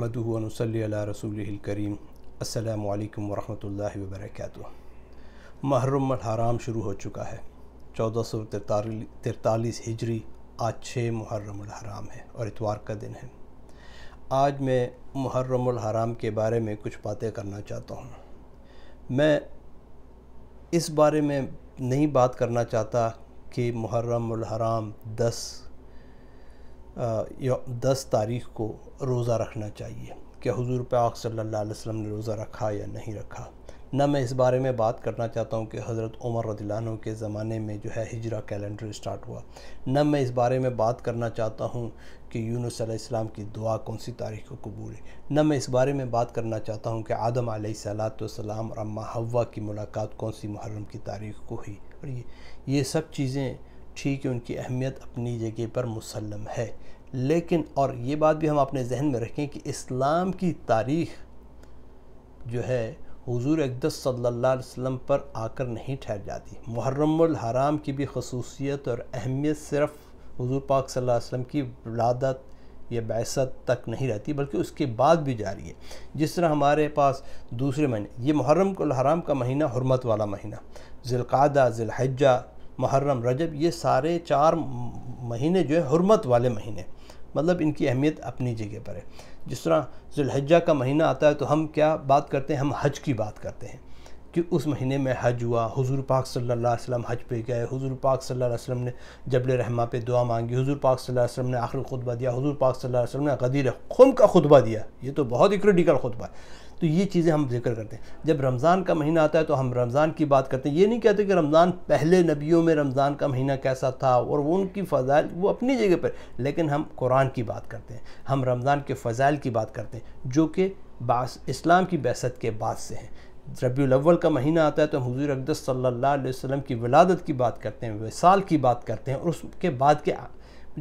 मदनसल्ला रसूल करीम अल्लाम वरहमल वबरक महरम हराम शुरू हो चुका है चौदह सौ तिरतालीस हिजरी आज छः मुहरम हराम है और इतवार का दिन है आज मैं मुहरम हराम के बारे में कुछ बातें करना चाहता हूँ मैं इस बारे में नहीं बात करना चाहता कि मुहरम हराम दस दस तारीख को रोज़ा रखना चाहिए कि हुजूर पाक सल्लल्लाहु अलैहि वसल्लम ने रोज़ा रखा या नहीं रखा ना मैं इस बारे में बात करना चाहता हूँ कि हज़रत उमर रदिलानों के ज़माने में जो है हिजरा कैलेंडर स्टार्ट हुआ ना मैं इस बारे में बात करना चाहता हूँ कि यूनुस अलैहिस्सलाम की दुआ कौन सी तारीख को कबूल है न मैं इस बारे में बात करना चाहता हूँ कि आदम सलाम और अम्मा हवा की मुलाकात कौन सी मुहर्रम की तारीख को हुई और ये ये सब चीज़ें ठीक है उनकी अहमियत अपनी जगह पर मुसलम है लेकिन और ये बात भी हम अपने जहन में रखें कि इस्लाम की तारीख जो है हुजूर अकदस सल्लल्लाहु अलैहि वसल्लम पर आकर नहीं ठहर जाती मुहर्रमुल हराम की भी खसूसियत और अहमियत सिर्फ हुजूर पाक सल्लल्लाहु अलैहि वसल्लम की विलादत या बैसत तक नहीं रहती बल्कि उसके बाद भी जारी है जिस तरह हमारे पास दूसरे महीने ये मुहर्रम हराम का महीना हरमत वाला महीना ज़िलकादा ज़िलहजा मुहर्रम रजब ये सारे चार महीने जो है हरमत वाले महीने मतलब इनकी अहमियत अपनी जगह पर है जिस तरह जुल्हजा का महीना आता है तो हम क्या बात करते हैं हम हज की बात करते हैं कि उस महीने में हज हुआ हुजूर पाक सल्लल्लाहु अलैहि वसल्लम हज पे गए हुजूर पाक सल्लल्लाहु अलैहि वसल्लम ने जबल रहमा पे दुआ मांगी हुजूर पाक सल्लल्लाहु अलैहि वसल्लम ने आखिर खुतबा दिया हुजूर पाक सल्लल्लाहु अलैहि वसल्लम ने गदीर खुम का खुतबा दिया ये तो बहुत ही क्रिटिकल खुतबा है तो ये चीज़ें हम जिक्र करते हैं जब रमज़ान का महीना आता है तो हम रमज़ान की बात करते हैं ये नहीं कहते कि रमज़ान पहले नबियों में रमज़ान का महीना कैसा था और वो उनकी फ़जाइल वो अपनी जगह पर लेकिन हम कुरान की बात करते हैं हम रमज़ान के फ़जाइल की बात करते हैं जो कि इस्लाम की बहसत के बाद से हैं रबी अव्वल का महीना आता है तो हम हजूर अकदस सल्ला वसम की विलादत की बात करते हैं वाल की बात करते हैं और उसके बाद के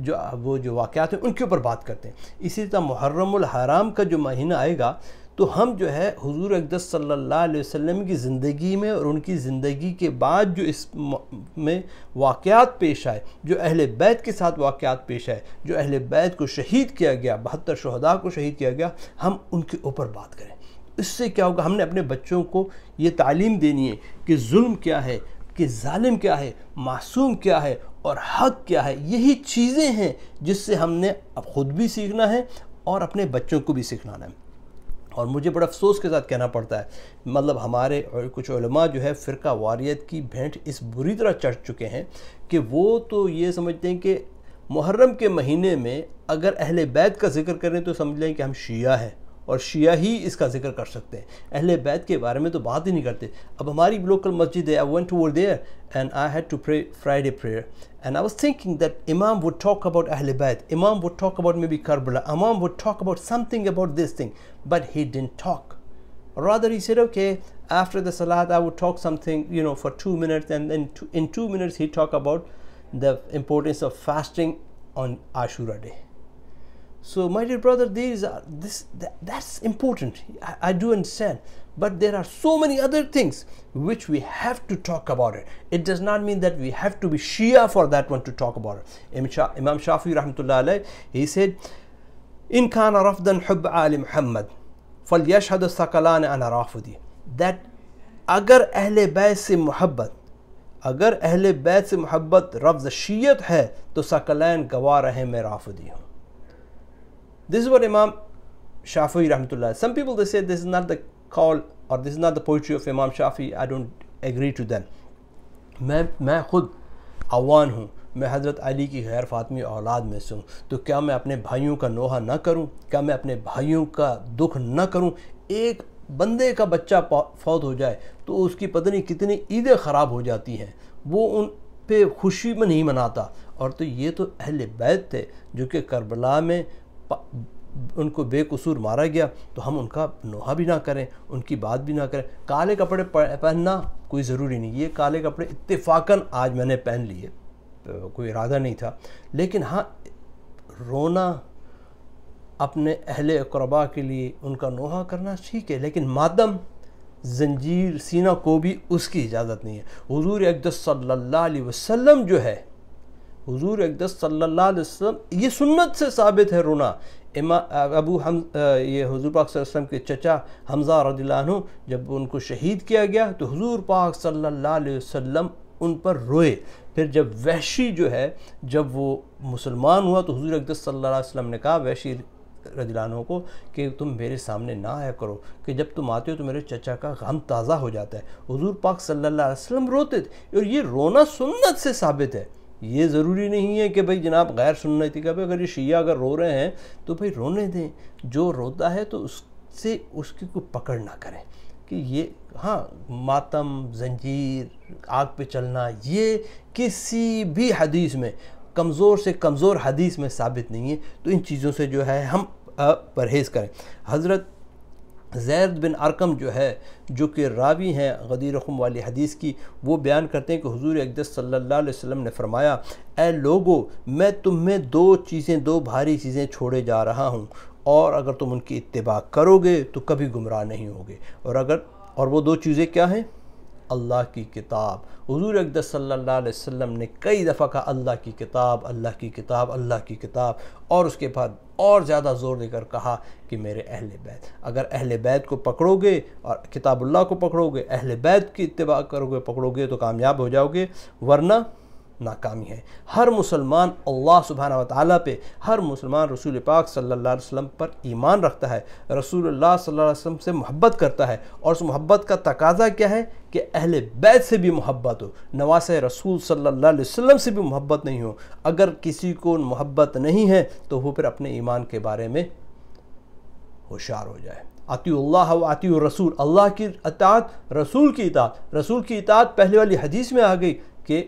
जो वो जो वाक़ात हैं उनके ऊपर बात करते हैं इसी तरह मुहर्रमराम का जो महीना आएगा तो हम जो है हजूर अकदस सल्ला वसम की ज़िंदगी में और उनकी ज़िंदगी के बाद जो इस में वाक़ात पेश आए जो अहल बैत के साथ वाक़ात पेश आए जो अहल बैत को शहीद किया गया बहत्तर शहदा को शहीद किया गया हम उनके ऊपर बात करें इससे क्या होगा हमने अपने बच्चों को ये तालीम देनी है कि जुल्म क्या है कि जालिम क्या है मासूम क्या है और हक क्या है यही चीज़ें हैं जिससे हमने अब ख़ुद भी सीखना है और अपने बच्चों को भी सिखाना है और मुझे बड़ा अफसोस के साथ कहना पड़ता है मतलब हमारे और कुछ जो है फ़िरका वारियत की भेंट इस बुरी तरह चढ़ चुके हैं कि वो तो ये समझते हैं कि मुहर्रम के महीने में अगर अहल बैत का जिक्र करें तो समझ लें कि हम शिया हैं और शिया ही इसका जिक्र कर सकते हैं अहल बैत के बारे में तो बात ही नहीं करते अब हमारी लोकल मस्जिद है I went to there and I had to pray Friday prayer and I was thinking that इमाम वुड टॉक अबाउट अहल बैत इमाम would talk about maybe Karbala इमाम would talk about something about this thing but he didn't talk rather he said okay after the salat i would talk something you know for two minutes and then two, in two minutes he talked about the importance of fasting on ashura day So, my dear brother, these are this that, that's important. I, I do understand, but there are so many other things which we have to talk about it. It does not mean that we have to be Shia for that one to talk about it. Imam, Imam Shafi rahmatullah he said, "In kana rafdan hub ali Muhammad, fal yashhadu sakalan ana rafudi." That agar अहल बैत से اَگر अगर अहल बैत से मोहब्बत रफ्ज़ शीयत है तो सकलैन गवा This is what Imam Shafi'i rahmatullah. Some people they say this is not the call और this not the poetry of इमाम Shafi I don't agree to than मैं मैं खुद अवान हूँ मैं हज़रत अली की गैर फातमी औलाद में से हूँ तो क्या मैं अपने भाइयों का नोहा ना करूँ क्या मैं अपने भाइयों का दुख ना करूँ एक बंदे का बच्चा फौत हो जाए तो उसकी पत्नी कितनी ईदें ख़राब हो जाती हैं वो उन पे खुशी में नहीं मनाता और तो ये तो अहल बैत थे जो कि करबला में उनको बेकसूर मारा गया तो हम उनका नोहा भी ना करें उनकी बात भी ना करें काले कपड़े पहनना कोई ज़रूरी नहीं ये काले कपड़े इतफाकन आज मैंने पहन लिए तो कोई इरादा नहीं था लेकिन हाँ रोना अपने अहले अकरबा के लिए उनका नोहा करना ठीक है लेकिन मातम जंजीर सीना को भी उसकी इजाज़त नहीं है हजूर अकदस सल्ला वसम जो है हुजूर अकदस सल्ला अलैहि ये सुन्नत से साबित है रोना इमा अबू हम ये हजूर पाक वसल्लम के चचा हमजा रदिल्लानु जब उनको शहीद किया गया तो हजूर पाक सल्लल्लाहु अलैहि वसल्लम उन पर रोए फिर जब वैशी जो है जब वो मुसलमान हुआ तो हजूर अकदस सल्ला वसलम ने कहा वैशी रदिलानों को कि तुम मेरे सामने ना आया करो कि जब तुम आते हो तो मेरे चचा का गम ताज़ा हो जाता है हजूर पाक सल्लल्लाहु अलैहि वसल्लम रोते थे और ये रोना सुन्नत से साबित है ये ज़रूरी नहीं है कि भाई जनाब गैर सुन्नती का भी अगर ये शिया अगर रो रहे हैं तो भाई रोने दें जो रोता है तो उससे उसकी कोई पकड़ ना करें कि ये हाँ मातम जंजीर आग पे चलना ये किसी भी हदीस में कमज़ोर से कमज़ोर हदीस में साबित नहीं है तो इन चीज़ों से जो है हम परहेज़ करें हज़रत जैद बिन अरकम जो है जो कि रावी हैं गदी रखम वाली हदीस की वो बयान करते हैं कि हजूर अकदस सल्ला वसम ने फरमाया ए लोगो मैं तुम्हें दो चीज़ें दो भारी चीज़ें छोड़े जा रहा हूँ और अगर तुम उनकी इतबा करोगे तो कभी गुमराह नहीं होगे और अगर और वो दो चीज़ें क्या हैं अल्लाह की किताब हजूर अकद वसम ने कई दफ़ा कहा अल्लाह की किताब अल्लाह की किताब अल्लाह की किताब और उसके बाद और ज़्यादा ज़ोर देकर कहा कि मेरे अहल बैत अगर अहल बैत को पकड़ोगे और किताबुल्ला को पकड़ोगे अहल बैत की इतबा करोगे पकड़ोगे तो कामयाब हो जाओगे वरना नाकामी है हर मुसलमान अल्लाह सुबहाना वाली पे हर मुसलमान रसूल पाक सल्लल्लाहु अलैहि वसल्लम पर ईमान रखता है रसूल अल्लाह सल्लल्लाहु अलैहि वसल्लम से मोहब्बत करता है और उस मोहब्बत का तकाजा क्या है कि अहल बैत से भी मोहब्बत हो नवास रसूल सल्ला वसम से भी मोहब्बत नहीं हो अगर किसी को मोहब्बत नहीं है तो वो फिर अपने ईमान के बारे में होशियार हो जाए अतील्ला व रसूल अल्लाह की अतात रसूल की इतात रसूल की इतात पहले वाली हदीस में आ गई कि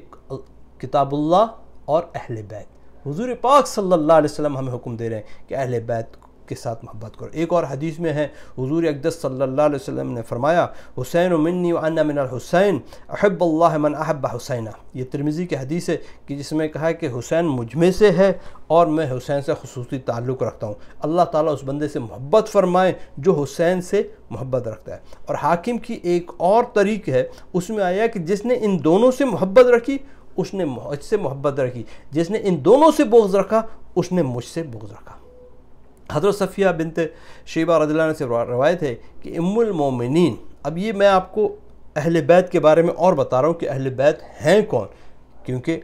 किताबुल्ला और अहल बैत हजूर पाक सल्ला वसम हमें हुक्म दे रहे हैं कि अहल बैत के साथ मोहब्बत करो एक और हदीस में है हजूर अकदस सल्ला वसम ने फरमाया हुसैन मिन्नी अन्ना हुसैन अहब मन अहब हुसैना ये तिरमिज़ी की हदीस है कि जिसमें कहा है कि हुसैन मुझ में से है और मैं हुसैन से खसूस ताल्लुक़ रखता हूँ अल्लाह ताला उस बंदे से मोहब्बत फरमाए जो हुसैन से मोहब्बत रखता है और हाकिम की एक और तरीक है उसमें आया कि जिसने इन दोनों से मोहब्बत रखी उसने मुझसे मोहब्बत रखी जिसने इन दोनों से बोझ रखा उसने मुझसे बोझ रखा हजरत सफ़िया बिनत शेबा रदील्ला से रवायत है कि इमुल अब ये मैं आपको अहल बैत के बारे में और बता रहा हूँ कि अहल बैत हैं कौन क्योंकि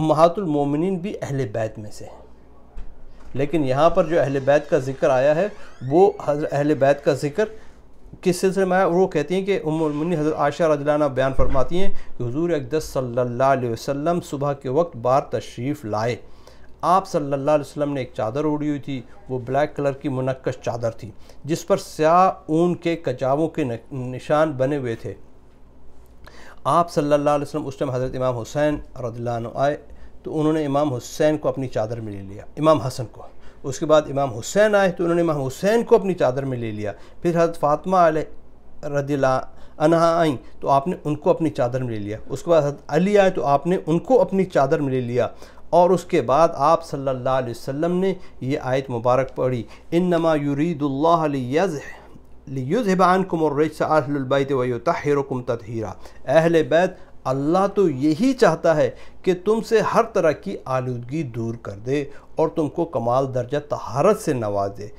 उमहातुलमोमिन भी अहल बैत में से हैं लेकिन यहाँ पर जो अहल बैत का ज़िक्र आया है वो अहल बैत का ज़िक्र किस सिलसिले में वो कहती हैं कि उमरमिन हज़रत आयशा रजलाना बयान फरमाती हैं कि हजूर अकदस सल्ला वसम सुबह के वक्त बार तशरीफ़ लाए आप सल्ला वसम ने एक चादर ओढ़ी हुई थी वो ब्लैक कलर की मुनक्कश चादर थी जिस पर स्या ऊन के कचावों के निशान बने हुए थे आप सल्ला वसम उस टाइम हज़रत इमाम हुसैन रदिल्ला आए तो उन्होंने इमाम हुसैन को अपनी चादर में ले लिया इमाम हसन को उसके बाद इमाम हुसैन आए तो उन्होंने इमाम हुसैन को अपनी चादर में ले लिया फिर हजरत फातमा रदिला अनहा आई तो आपने उनको अपनी चादर में ले लिया उसके बाद हजरत अली आए तो आपने उनको अपनी चादर में ले लिया और उसके बाद आप सल्लल्लाहु अलैहि वसल्लम ने ये आयत मुबारक पढ़ी इन नमा यूरीदुल्लाज युज़बान कुमर तहिर कुम ततहीरा अहल बैत अल्लाह तो यही चाहता है कि तुमसे हर तरह की आलूदगी दूर कर दे और तुमको कमाल दर्जा तहारत से नवाज दे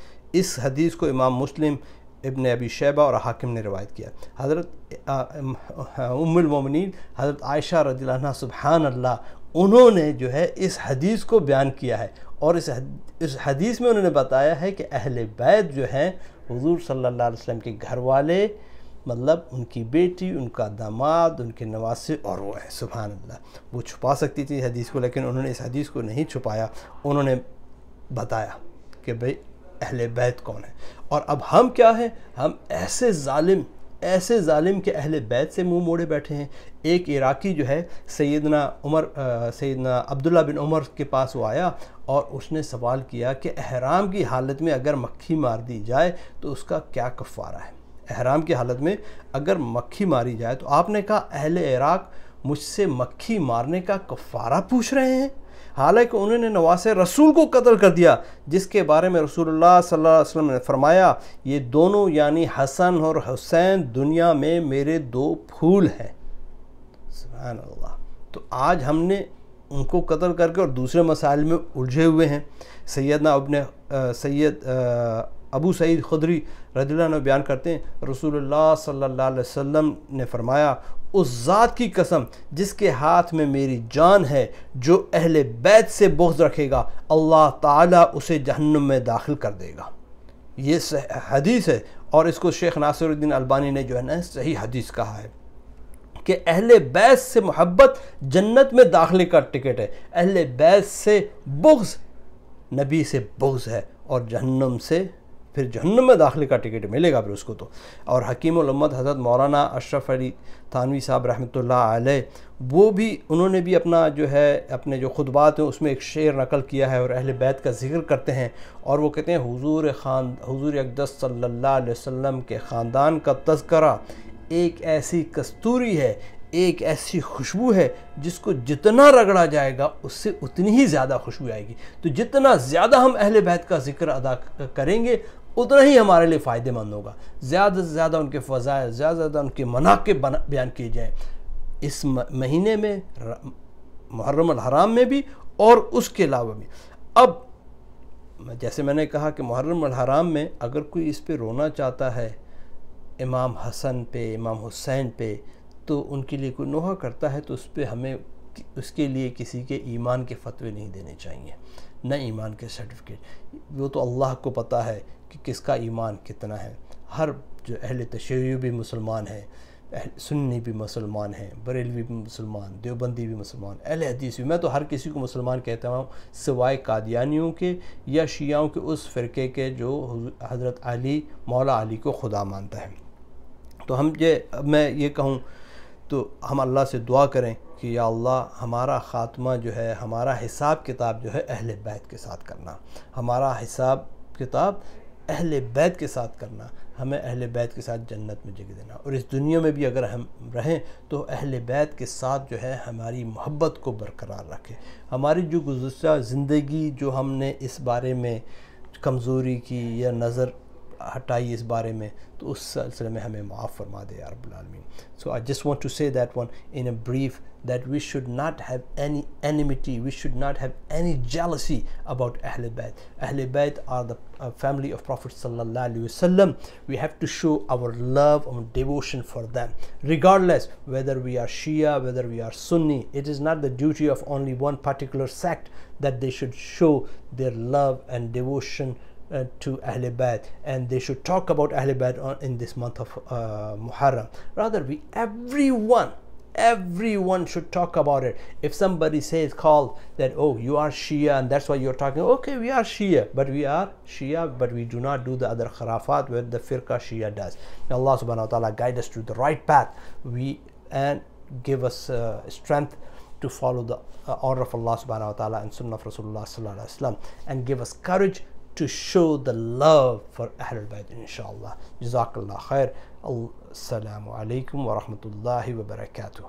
इस हदीस को इमाम मुस्लिम इबन अबी शैबा और हाकिम ने रवायत किया हज़रत उम्मिलमिन हज़रत आयशा रदील्ना सुबहान अल्लाह उन्होंने जो है इस हदीस को बयान किया है और इस इस हदीस में उन्होंने बताया है कि अहल बैत जो हैं हजूर सल्ला वसम के घर वाले मतलब उनकी बेटी उनका दामाद उनके नवासे और वो है सुबहान अल्लाह वो छुपा सकती थी इस हदीस को लेकिन उन्होंने इस हदीस को नहीं छुपाया उन्होंने बताया कि भाई अहल बैत कौन है और अब हम क्या हैं हम ऐसे ालिम ऐसे ालिम के अहल बैत से मुंह मोड़े बैठे हैं एक इराक़ी जो है सैदना उमर सैदना अब्दुल्ला बिन उमर के पास वो आया और उसने सवाल किया कि अहराम की हालत में अगर मक्खी मार दी जाए तो उसका क्या कफ़ारा है अहराम की हालत में अगर मक्खी मारी जाए तो आपने कहा अहल इराक मुझसे मक्खी मारने का कफ़ारा पूछ रहे हैं हालांकि उन्होंने नवास रसूल को कत्ल कर दिया जिसके बारे में रसूलुल्लाह सल्लल्लाहु अलैहि वसल्लम ने फरमाया ये दोनों यानी हसन और हुसैन दुनिया में मेरे दो फूल हैं अल्लाह तो आज हमने उनको कत्ल करके और दूसरे मसाइल में उलझे हुए हैं सैदना अपने सैद अबू सईद खुदरी रदील्ला बयान करते हैं रसूलुल्लाह सल्लल्लाहु अलैहि वसल्लम ने फरमाया उस ज़ात की कसम जिसके हाथ में मेरी जान है जो अहल बैत से बोझ रखेगा अल्लाह ताला उसे जहन्नुम में दाखिल कर देगा ये हदीस है और इसको शेख नासिरुद्दीन अलबानी ने जो है ना सही हदीस कहा है कि अहल बैत से मोहब्बत जन्नत में दाखिले का टिकट है अहल बैत से बुग्ज़ नबी से बुग्ज़ है और जहन्नम से फिर जहन्नम में दाखिले का टिकट मिलेगा फिर उसको तो और हकीम उलम्मत हज़रत मौलाना अशरफ अली थानवी साहब रहमत आलह वो भी उन्होंने भी अपना जो है अपने जो खुतबात हैं उसमें एक शेर नकल किया है और अहल बैत का जिक्र करते हैं और वो कहते हैं हुजूर ख़ान हुजूर अकदस सल्लल्लाहु अलैहि वसल्लम के ख़ानदान का तस्करा एक ऐसी कस्तूरी है एक ऐसी खुशबू है जिसको जितना रगड़ा जाएगा उससे उतनी ही ज़्यादा खुशबू आएगी तो जितना ज़्यादा हम अहल बैत का जिक्र अदा करेंगे उतना ही हमारे लिए फ़ायदेमंद होगा ज़्यादा से ज़्यादा उनके फ़ज़ाए ज़्यादा से ज़्यादा उनके मनाक़ब बयान किए जाएँ इस महीने में मुहर्रम हराम में भी और उसके अलावा भी अब जैसे मैंने कहा कि मुहर्रम हराम में अगर कोई इस पर रोना चाहता है इमाम हसन पे इमाम हुसैन पे तो उनके लिए कोई नोहा करता है तो उस पर हमें उसके लिए किसी के ईमान के फतवे नहीं देने चाहिए न ईमान के सर्टिफिकेट वो तो अल्लाह को पता है कि किसका ईमान कितना है हर जो अहल तशैय भी मुसलमान है सुन्नी भी मुसलमान हैं बरेलवी भी मुसलमान देवबंदी भी मुसलमान अहल हदीस भी मैं तो हर किसी को मुसलमान कहता हूँ सिवाय कादियानियों के या शियाओं के उस फ़िरके के जो हज़रत अली मौला अली को खुदा मानता है तो हम ये मैं ये कहूँ तो हम अल्लाह से दुआ करें कि या अल्लाह हमारा ख़ात्मा जो है हमारा हिसाब किताब जो है अहल बैत के साथ करना हमारा हिसाब किताब अहल बैत के साथ करना हमें अहल बैत के साथ जन्नत में जगह देना और इस दुनिया में भी अगर हम रहें तो अहल बैत के साथ जो है हमारी मोहब्बत को बरकरार रखें हमारी जो गुजशत ज़िंदगी जो हमने इस बारे में कमज़ोरी की या नज़र हटाई इस बारे में तो उस सिलसिले में हमें माफ़ फरमा दे यारबालमीन so I just want to say that one in a brief that we should not have any enmity, we should not have any jealousy about Ahlul Bayt. Ahlul Bayt are the uh, family of Prophet Wasallam. We have to show our love and devotion for them, regardless whether we are Shia, whether we are Sunni. It is not the duty of only one particular sect that they should show their love and devotion uh, to Ahlul Bayt and they should talk about Ahlul Bayt in this month of uh, Muharram. Rather, we everyone everyone should talk about it if somebody says called that oh you are shia and that's why you're talking okay we are shia but we are shia but we do not do the other kharafat where the firqa shia does allah subhanahu wa ta'ala guide us to the right path we and give us uh, strength to follow the uh, order of allah subhanahu wa ta'ala and sunnah of rasulullah sallallahu alaihi wasallam and give us courage to show the love for Ahlul Bayt inshallah. Jazakallah khair. Assalamu alaikum wa rahmatullahi wa barakatuh.